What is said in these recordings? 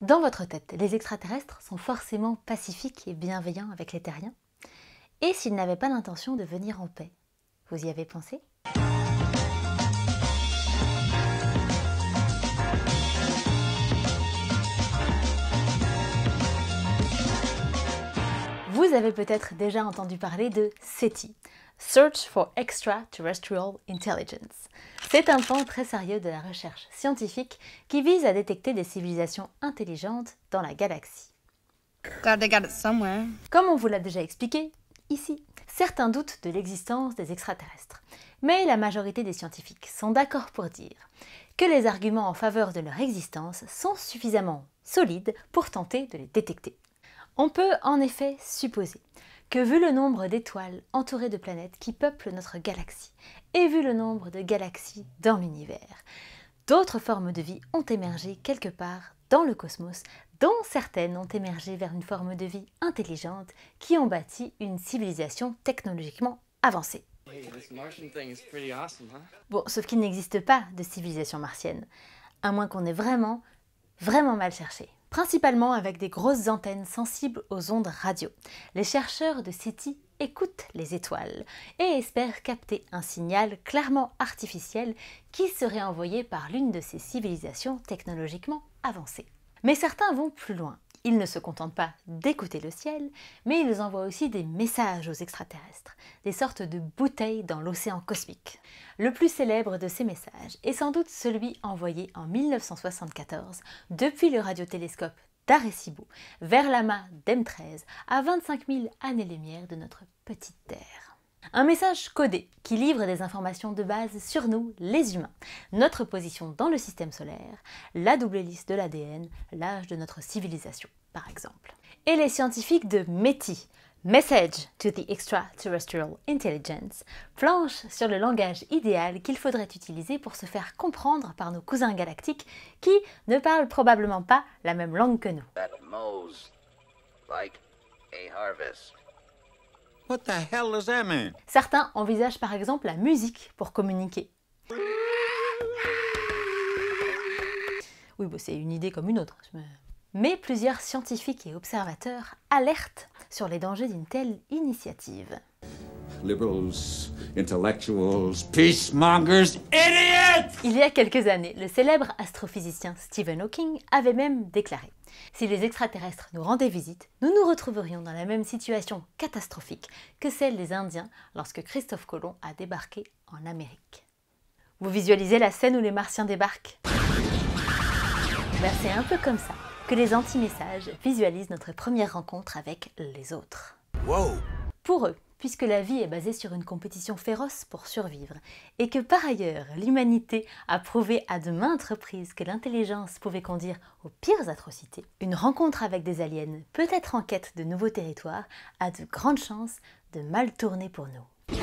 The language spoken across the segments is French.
Dans votre tête, les extraterrestres sont forcément pacifiques et bienveillants avec les terriens. Et s'ils n'avaient pas l'intention de venir en paix, vous y avez pensé Vous avez peut-être déjà entendu parler de SETI, Search for Extraterrestrial Intelligence. C'est un pan très sérieux de la recherche scientifique qui vise à détecter des civilisations intelligentes dans la galaxie. Comme on vous l'a déjà expliqué, ici, certains doutent de l'existence des extraterrestres. Mais la majorité des scientifiques sont d'accord pour dire que les arguments en faveur de leur existence sont suffisamment solides pour tenter de les détecter. On peut en effet supposer que vu le nombre d'étoiles entourées de planètes qui peuplent notre galaxie, et vu le nombre de galaxies dans l'univers, d'autres formes de vie ont émergé quelque part dans le cosmos, dont certaines ont émergé vers une forme de vie intelligente qui ont bâti une civilisation technologiquement avancée. Bon, sauf qu'il n'existe pas de civilisation martienne, à moins qu'on ait vraiment, vraiment mal cherché principalement avec des grosses antennes sensibles aux ondes radio. Les chercheurs de SETI écoutent les étoiles et espèrent capter un signal clairement artificiel qui serait envoyé par l'une de ces civilisations technologiquement avancées. Mais certains vont plus loin ils ne se contentent pas d'écouter le ciel, mais ils envoient aussi des messages aux extraterrestres, des sortes de bouteilles dans l'océan cosmique. Le plus célèbre de ces messages est sans doute celui envoyé en 1974 depuis le radiotélescope d'Arecibo vers l'amas d'M13 à 25 000 années-lumière de notre petite Terre. Un message codé qui livre des informations de base sur nous, les humains, notre position dans le système solaire, la double hélice de l'ADN, l'âge de notre civilisation, par exemple. Et les scientifiques de METI, Message to the Extraterrestrial Intelligence, planchent sur le langage idéal qu'il faudrait utiliser pour se faire comprendre par nos cousins galactiques qui ne parlent probablement pas la même langue que nous. What the hell does that Certains envisagent par exemple la musique pour communiquer. Oui, c'est une idée comme une autre. Mais plusieurs scientifiques et observateurs alertent sur les dangers d'une telle initiative. Liberals, intellectuals, peacemongers, idiots! Il y a quelques années, le célèbre astrophysicien Stephen Hawking avait même déclaré Si les extraterrestres nous rendaient visite, nous nous retrouverions dans la même situation catastrophique que celle des Indiens lorsque Christophe Colomb a débarqué en Amérique. Vous visualisez la scène où les Martiens débarquent ben, C'est un peu comme ça que les anti-messages visualisent notre première rencontre avec les autres pour eux, puisque la vie est basée sur une compétition féroce pour survivre, et que par ailleurs l'humanité a prouvé à de maintes reprises que l'intelligence pouvait conduire aux pires atrocités, une rencontre avec des aliens, peut-être en quête de nouveaux territoires, a de grandes chances de mal tourner pour nous.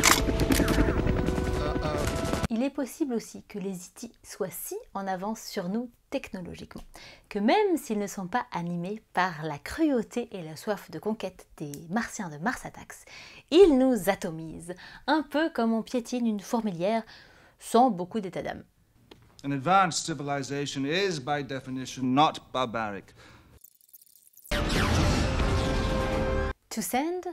Il est possible aussi que les ITI soient si en avance sur nous technologiquement, que même s'ils ne sont pas animés par la cruauté et la soif de conquête des Martiens de Mars Attacks, ils nous atomisent, un peu comme on piétine une fourmilière sans beaucoup d'état d'âme. An advanced civilization is by definition not barbaric. To send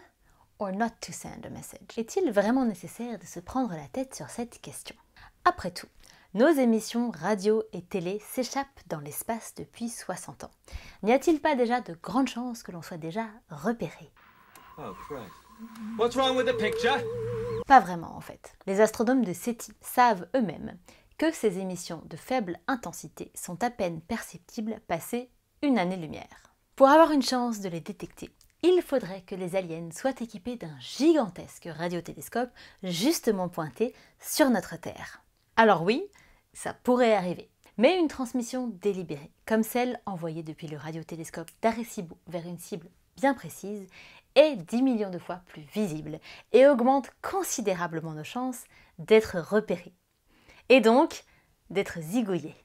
or not to send a message Est-il vraiment nécessaire de se prendre la tête sur cette question Après tout, nos émissions radio et télé s'échappent dans l'espace depuis 60 ans. N'y a-t-il pas déjà de grandes chances que l'on soit déjà repéré oh, What's wrong with the picture Pas vraiment en fait. Les astronomes de SETI savent eux-mêmes que ces émissions de faible intensité sont à peine perceptibles passées une année-lumière. Pour avoir une chance de les détecter, il faudrait que les aliens soient équipés d'un gigantesque radiotélescope justement pointé sur notre Terre. Alors oui, ça pourrait arriver. Mais une transmission délibérée, comme celle envoyée depuis le radiotélescope d'Arecibo vers une cible bien précise, est 10 millions de fois plus visible et augmente considérablement nos chances d'être repérés. Et donc, d'être zigouillés.